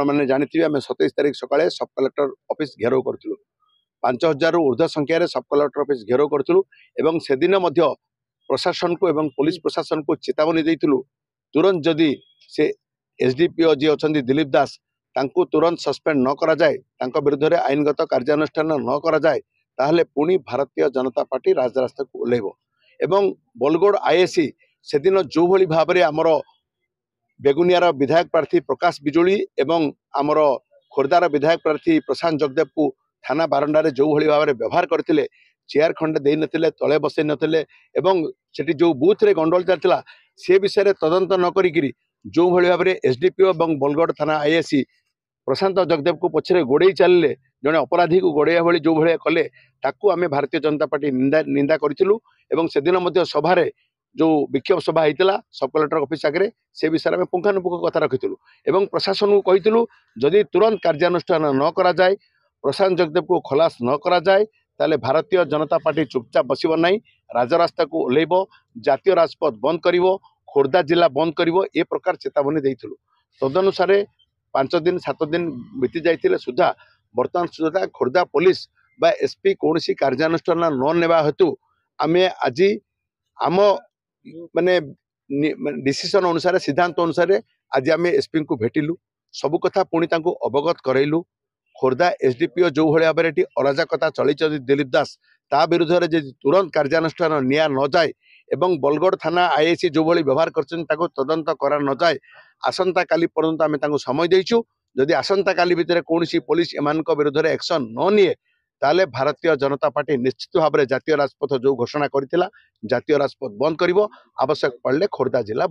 आपने जानते आम सतैश तारीख सका सब कलेक्टर अफिस् घेरव करूँ पांच हजार ऊर्ध संख्यार सब कलेक्टर अफिस् घेरव करूँ से दिन प्रशासन को पुलिस प्रशासन को चेतावनी देूँ तुरंत जदि से एस डी पीओ जी अच्छा दिलीप दास तुरंत सस्पेंड न कराए विरुद्ध आईनगत कार्यानुष्ठान न कराए तो पुणी भारतीय जनता पार्टी राजरास्ता को ओह्लब बलगोड़ आईएसी से दिन जो भाव में आमर বেগুনিয়ার বিধায়ক প্রার্থী প্রকাশ ବିଜୁଳି ଏବଂ ଆମର ଖୋର୍ଦ୍ଧାର ବିଧାୟକ ପ୍ରାର୍ଥୀ ପ୍ରଶାନ୍ତ ଜଗଦେବକୁ ଥାନା ବାରଣ୍ଡାରେ ଯେଉଁଭଳି ଭାବରେ ବ୍ୟବହାର କରିଥିଲେ ଚେୟାର ଖଣ୍ଡେ ଦେଇନଥିଲେ ତଳେ ବସେଇ ନଥିଲେ ଏବଂ ସେଠି ଯେଉଁ ବୁଥରେ ଗଣ୍ଡଗୋଳ ଚାଲିଥିଲା ସେ ବିଷୟରେ ତଦନ୍ତ ନ କରିକିରି ଯେଉଁଭଳି ଭାବରେ ଏସ୍ଡିପିଓ ଏବଂ ବଲଗଡ଼ ଥାନା ଆଇଏସି ପ୍ରଶାନ୍ତ ଜଗଦେବକୁ ପଛରେ ଗୋଡ଼େଇ ଚାଲିଲେ ଜଣେ ଅପରାଧୀକୁ ଗୋଡ଼େଇବା ଭଳି ଯେଉଁଭଳିଆ କଲେ ତାକୁ ଆମେ ଭାରତୀୟ ଜନତା ପାର୍ଟି ନିନ୍ଦା ନିନ୍ଦା କରିଥିଲୁ ଏବଂ ସେଦିନ ମଧ୍ୟ ସଭାରେ ଯେଉଁ ବିକ୍ଷୋଭ ସଭା ହେଇଥିଲା ସବ୍ କଲେକ୍ଟର ଅଫିସ୍ ଆଗରେ ସେ ବିଷୟରେ ଆମେ ପୁଙ୍ଖାନୁପୁଙ୍ଖ କଥା ରଖିଥିଲୁ ଏବଂ ପ୍ରଶାସନକୁ କହିଥିଲୁ ଯଦି ତୁରନ୍ତ କାର୍ଯ୍ୟାନୁଷ୍ଠାନ ନ କରାଯାଏ ପ୍ରଶାନ୍ତ ଜଗଦେବକୁ ଖଲାସ ନ କରାଯାଏ ତାହେଲେ ଭାରତୀୟ ଜନତା ପାର୍ଟି ଚୁପଚାପ ବସିବ ନାହିଁ ରାଜରାସ୍ତାକୁ ଓହ୍ଲାଇବ ଜାତୀୟ ରାଜପଥ ବନ୍ଦ କରିବ ଖୋର୍ଦ୍ଧା ଜିଲ୍ଲା ବନ୍ଦ କରିବ ଏ ପ୍ରକାର ଚେତାବନୀ ଦେଇଥିଲୁ ତଦନୁସାରେ ପାଞ୍ଚ ଦିନ ସାତ ଦିନ ବିତି ଯାଇଥିଲେ ସୁଦ୍ଧା ବର୍ତ୍ତମାନ ସୁଦ୍ଧା ଖୋର୍ଦ୍ଧା ପୋଲିସ ବା ଏସ୍ପି କୌଣସି କାର୍ଯ୍ୟାନୁଷ୍ଠାନ ନ ନେବା ହେତୁ ଆମେ ଆଜି ଆମ ମାନେ ଡିସିସନ୍ ଅନୁସାରେ ସିଦ୍ଧାନ୍ତ ଅନୁସାରେ ଆଜି ଆମେ ଏସ୍ପିଙ୍କୁ ଭେଟିଲୁ ସବୁ କଥା ପୁଣି ତାଙ୍କୁ ଅବଗତ କରାଇଲୁ ଖୋର୍ଦ୍ଧା ଏସ୍ଡିପିଓ ଯେଉଁଭଳି ଭାବରେ ଏଠି ଅରାଜକତା ଚଳିଛନ୍ତି ଦିଲ୍ଲୀପ ଦାସ ତା ବିରୁଦ୍ଧରେ ଯଦି ତୁରନ୍ତ କାର୍ଯ୍ୟାନୁଷ୍ଠାନ ନିଆ ନଯାଏ ଏବଂ ବଲଗଡ଼ ଥାନା ଆଇଏସି ଯେଉଁଭଳି ବ୍ୟବହାର କରିଛନ୍ତି ତାକୁ ତଦନ୍ତ କରାନଯାଏ ଆସନ୍ତାକାଲି ପର୍ଯ୍ୟନ୍ତ ଆମେ ତାଙ୍କୁ ସମୟ ଦେଇଛୁ ଯଦି ଆସନ୍ତାକାଲି ଭିତରେ କୌଣସି ପୋଲିସ ଏମାନଙ୍କ ବିରୁଦ୍ଧରେ ଆକ୍ସନ୍ ନ ନିଏ তাহলে ଭାରତୀୟ ଜନତା ପାର୍ଟି ନିଶ୍ଚିତ ଭାବରେ ଜାତୀୟ ରାଜପଥ ଯେଉଁ ଘୋଷଣା କରିଥିଲା ଜାତୀୟ ରାଜପଥ ବନ୍ଦ କରିବ ଆବଶ୍ୟକ ପଡ଼ିଲେ ଖୋର୍ଦ୍ଧା ଜିଲ୍ଲା